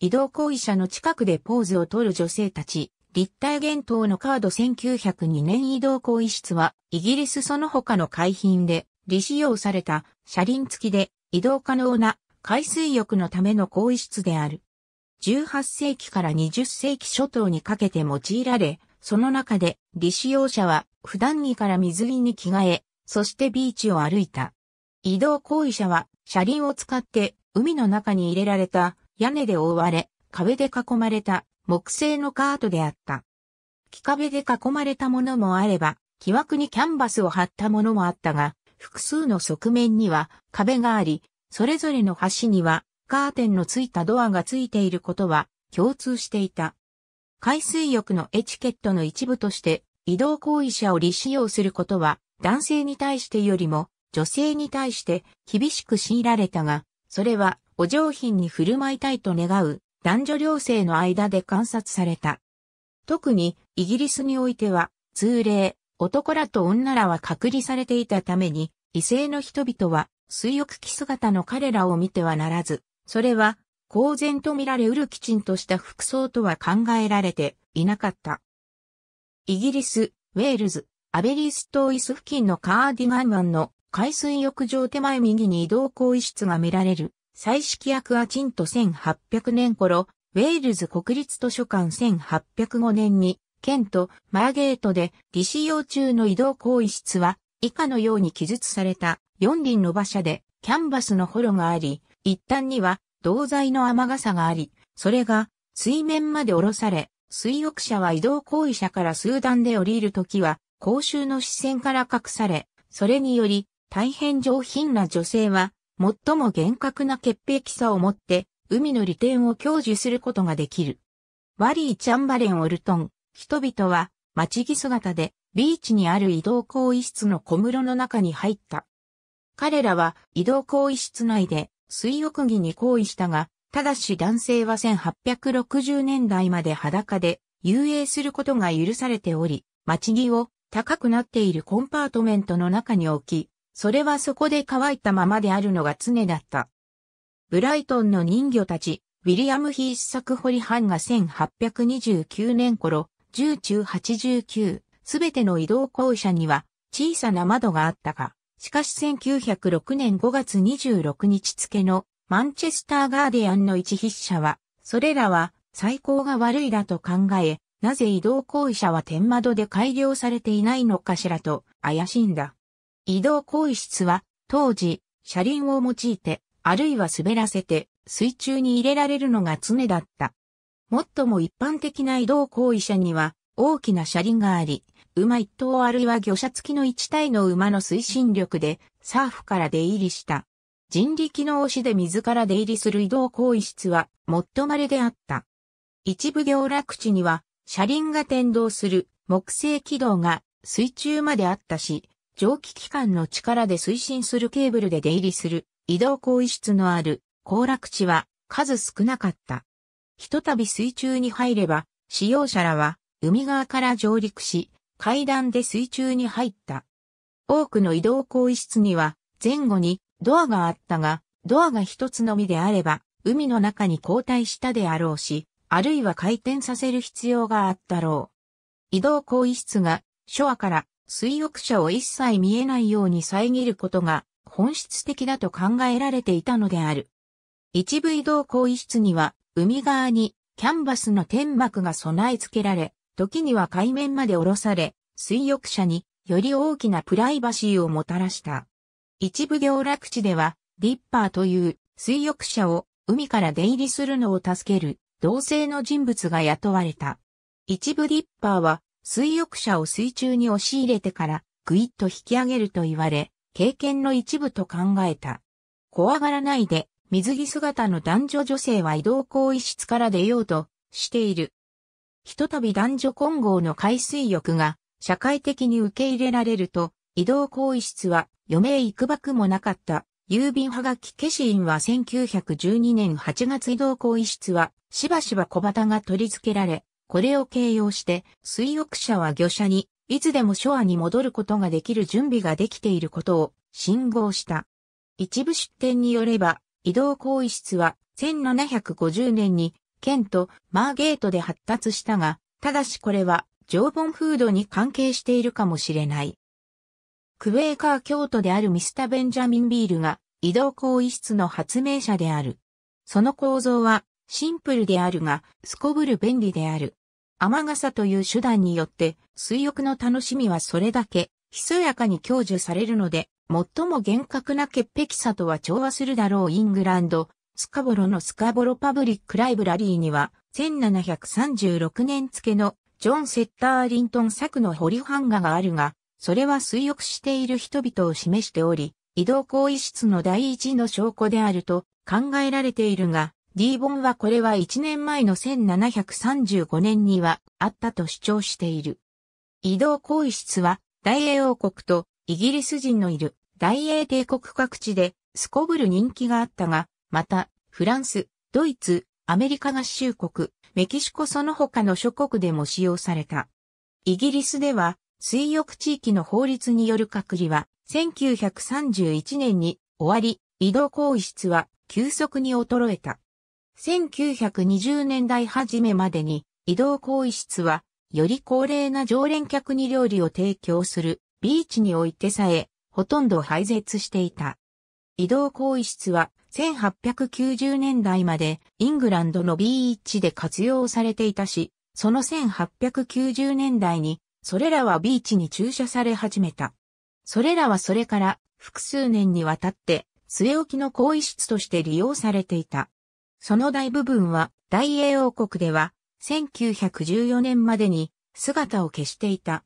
移動行為者の近くでポーズをとる女性たち、立体幻灯のカード1902年移動行為室は、イギリスその他の海浜で、利使用された車輪付きで移動可能な海水浴のための行為室である。18世紀から20世紀初頭にかけて用いられ、その中で利使用者は普段着から水着に着替え、そしてビーチを歩いた。移動行為者は車輪を使って海の中に入れられた屋根で覆われ、壁で囲まれた木製のカートであった。木壁で囲まれたものもあれば、木枠にキャンバスを張ったものもあったが、複数の側面には壁があり、それぞれの端にはカーテンのついたドアがついていることは共通していた。海水浴のエチケットの一部として移動行為者を利使用することは男性に対してよりも女性に対して厳しく強いられたが、それはお上品に振る舞いたいと願う男女両性の間で観察された。特にイギリスにおいては通例、男らと女らは隔離されていたために異性の人々は水浴着姿の彼らを見てはならず、それは公然と見られうるきちんとした服装とは考えられていなかった。イギリス、ウェールズ、アベリーストーイス付近のカーディガン湾の海水浴場手前右に移動行衣室が見られる彩色役アチント1800年頃、ウェールズ国立図書館1805年に、県とマーゲートで利使用中の移動行為室は、以下のように記述された四輪の馬車でキャンバスのホロがあり、一端には銅材の雨傘があり、それが水面まで下ろされ、水浴者は移動行為者から数段で降りるときは、公衆の視線から隠され、それにより大変上品な女性は最も厳格な潔癖さを持って、海の利点を享受することができる。ワリー・チャンバレン・オルトン、人々は、待ち着姿で、ビーチにある移動行為室の小室の中に入った。彼らは、移動行為室内で、水浴着に行為したが、ただし男性は1860年代まで裸で、遊泳することが許されており、待ち着を、高くなっているコンパートメントの中に置き、それはそこで乾いたままであるのが常だった。ブライトンの人魚たち、ウィリアム・ヒース作ホリハンが1829年頃、10中89、すべての移動校舎には小さな窓があったが、しかし1906年5月26日付のマンチェスターガーディアンの一筆者は、それらは最高が悪いだと考え、なぜ移動校舎は天窓で改良されていないのかしらと怪しんだ。移動行為室は、当時、車輪を用いて、あるいは滑らせて、水中に入れられるのが常だった。もっとも一般的な移動行為車には、大きな車輪があり、馬一頭あるいは魚車付きの一体の馬の推進力で、サーフから出入りした。人力の押しで水から出入りする移動行為室は、もっと稀であった。一部行楽地には、車輪が転動する木製軌道が水中まであったし、蒸気機関の力で推進するケーブルで出入りする移動行為室のある行楽地は数少なかった。ひとたび水中に入れば、使用者らは海側から上陸し、階段で水中に入った。多くの移動行為室には前後にドアがあったが、ドアが一つのみであれば、海の中に交代したであろうし、あるいは回転させる必要があったろう。移動行為室が、ショアから水浴車を一切見えないように遮ることが本質的だと考えられていたのである。一部移動行為室には海側にキャンバスの天幕が備え付けられ、時には海面まで下ろされ、水浴者により大きなプライバシーをもたらした。一部行楽地では、リッパーという水浴者を海から出入りするのを助ける同性の人物が雇われた。一部リッパーは水浴車を水中に押し入れてからぐいっと引き上げると言われ、経験の一部と考えた。怖がらないで、水着姿の男女女性は移動行為室から出ようとしている。ひとたび男女混合の海水浴が社会的に受け入れられると、移動行為室は余命いくばくもなかった。郵便はがき消印は1912年8月移動行為室はしばしば小旗が取り付けられ、これを形容して、水浴者は魚者に、いつでもショアに戻ることができる準備ができていることを信号した。一部出典によれば、移動行為室は1750年に県とマーゲートで発達したが、ただしこれは常盆風土に関係しているかもしれない。クウェーカー京都であるミスタ・ベンジャミン・ビールが移動行為室の発明者である。その構造はシンプルであるが、すこぶる便利である。雨傘という手段によって、水浴の楽しみはそれだけ、ひそやかに享受されるので、最も厳格な潔癖さとは調和するだろうイングランド、スカボロのスカボロパブリックライブラリーには、1736年付のジョン・セッター・リントン作の堀版画があるが、それは水浴している人々を示しており、移動行為室の第一の証拠であると考えられているが、D ンはこれは1年前の1735年にはあったと主張している。移動行為室は大英王国とイギリス人のいる大英帝国各地ですこぶる人気があったが、またフランス、ドイツ、アメリカ合衆国、メキシコその他の諸国でも使用された。イギリスでは水浴地域の法律による隔離は1931年に終わり、移動行為室は急速に衰えた。1920年代初めまでに、移動行為室は、より高齢な常連客に料理を提供する、ビーチにおいてさえ、ほとんど廃絶していた。移動行為室は、1890年代までイングランドのビーチで活用されていたし、その1890年代に、それらはビーチに駐車され始めた。それらはそれから複数年にわたって、末置きの更衣室として利用されていた。その大部分は大英王国では1914年までに姿を消していた。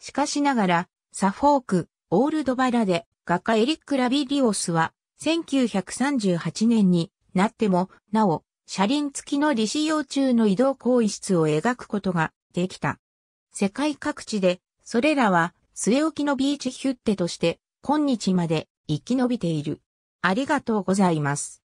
しかしながら、サフォーク、オールドバラで画家エリック・ラビリオスは1938年になっても、なお、車輪付きの利使用中の移動行為室を描くことができた。世界各地で、それらは末置きのビーチヒュッテとして、今日まで生き延びている。ありがとうございます。